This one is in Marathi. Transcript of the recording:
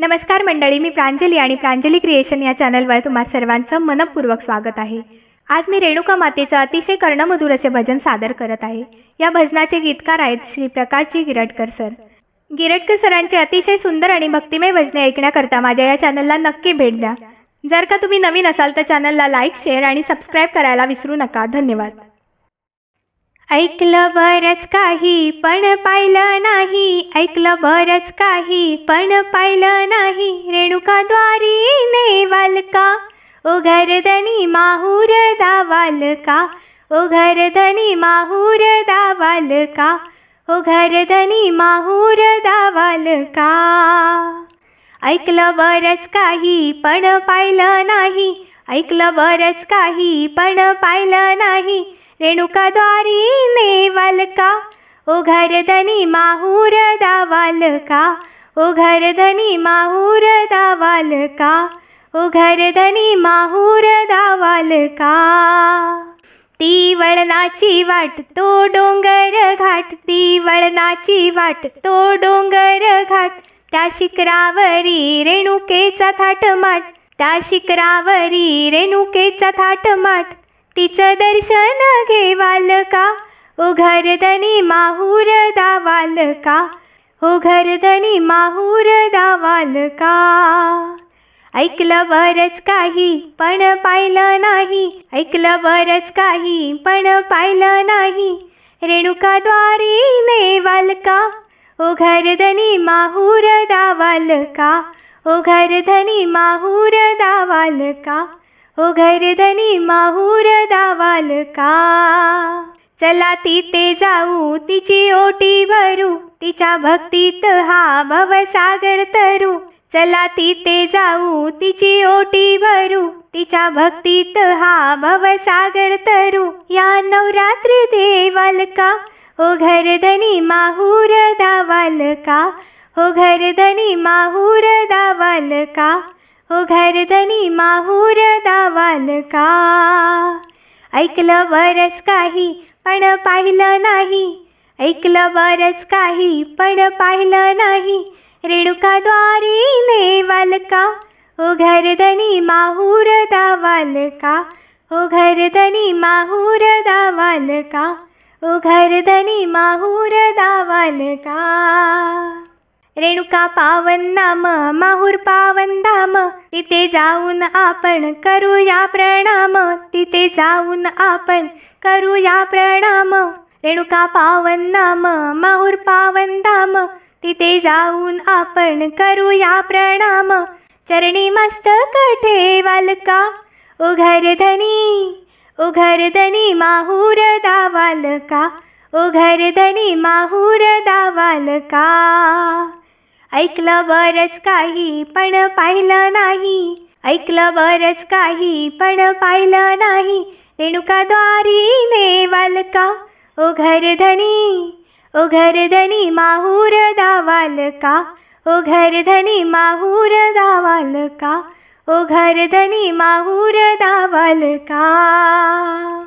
नमस्कार मंडळी मी प्रांजली आणि प्रांजली क्रिएशन या चॅनलवर तुम्हा सर्वांचं मनपूर्वक स्वागत आहे आज मी रेणुका मातेचं अतिशय कर्णमधुर असे भजन सादर करत आहे या भजनाचे गीतकार आहेत श्री प्रकाशजी गिरटकर सर गिरटकर सरांचे अतिशय सुंदर आणि भक्तिमय भजने ऐकण्याकरता माझ्या या चॅनलला नक्की भेट द्या जर का तुम्ही नवीन असाल तर चॅनलला लाईक शेअर आणि सबस्क्राईब करायला विसरू नका धन्यवाद ऐकलं बरंच काही पण पाहिलं नाही ऐकलं बरंच काही पण पाहिलं नाही रेणुका द्वारीने वालका ओ घरधनी माहूर दावाल का ओ घरधनी माहूर दावाल का ओ घरधनी माहूर दावाल का ऐकलं बरंच काही पण पाहिलं नाही ऐकलं बरंच काही पण पाहिलं नाही रेणुका द्वारी नेवाल का ओ घर धनी माहूर दावाल का ओ घर धनी माहूर दा ओ घर धनी माहूर दावाल का ती वळणाची वाट तो डोंगर घाट ती वळणाची वाट तो डोंगर घाट त्या शिखरावरी रेणुकेचा माट त्या शिखरावरी रेणुकेचा माट तिचं दर्शन घेवाल का धनी माहूर दावाल का धनी माहूर दावाल का ऐकलं बरंच काही पण पाहिलं नाही ऐकलं बरंच काही पण पाहिलं नाही रेणुका द्वारी नेवाल का धनी माहूर दावाल का धनी माहूर दावाल का ओ घरधनी माहूर दावाल का चला तिथे जाऊ तिची ओटी भरू तिच्या भक्तीत हा भवसागर तरू चला ते जाऊ तिची ओटी भरू तिच्या भक्तीत हा भवसागर तरू या नवरात्री देवाल का हो घरधनी माहूर दावाल का हो धनी माहूर दावाल का हो घरधनी माहूर दावाल का ऐकलं बरंच काही पण पाहिलं नाही ऐकलं बरंच काही पण पाहिलं नाही रेणुकाद्वारे द्वारी नेवाल का हो घरधनी माहूर दावाल का हो घरधनी माहूर दावाल का ओ घरधनी माहूर दावाल का रेणुका पावन नाम माहूर पावन तिथे जाऊन आपण करूया प्रणाम तिथे जाऊन आपण करूया प्रणाम रेणुका पावन नाम माहूर पावन तिथे जाऊन आपण करूया प्रणाम चरणी मस्त कठे वालका उघर धनी उघर धनी माहूर दावालका उघर धनी माहूर दावालका ऐकलं बरंच काही पण पाहिलं नाही ऐकलं बरंच काही पण पाहिलं नाही रेणुका नेवाल का ओ घरधनी ओ धनी माहूर दावाल का ओ घरधनी माहूर दावाल का ओ घरधनी माहूर दावाल का